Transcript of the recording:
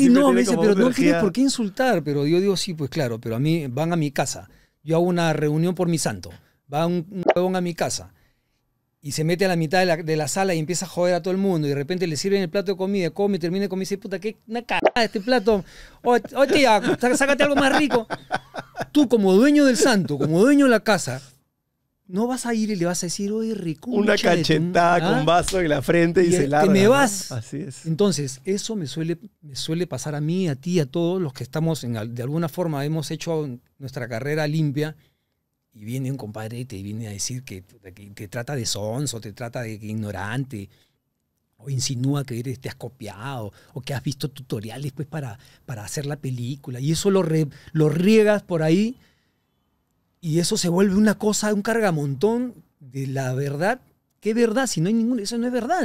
no, me dice, pero no tienes por qué insultar. Pero yo digo, sí, pues claro, pero a mí van a mi casa. Yo hago una reunión por mi santo. Va un huevón a mi casa y se mete a la mitad de la, sala y empieza a joder a todo el mundo. Y de repente le sirven el plato de comida, come, termina de comer y dice, puta, qué una cagada este plato. Oye, tía, sácate algo más rico. Tú, como dueño del santo, como dueño de la casa, no vas a ir y le vas a decir, oye, rico. Una cachetada con ah. vaso en la frente y, se me vas. Así es. Entonces, eso me suele, me suele pasar a mí, a ti, a todos los que estamos, en, de alguna forma, hemos hecho nuestra carrera limpia y viene un compadre y te viene a decir que, te trata de sonso, te trata de ignorante, o insinúa que eres, te has copiado, o que has visto tutoriales pues, para, para hacer la película, y eso lo, lo riegas por ahí y eso se vuelve una cosa, un cargamontón de la verdad. ¿Qué verdad? Si no hay ninguna, eso no es verdad.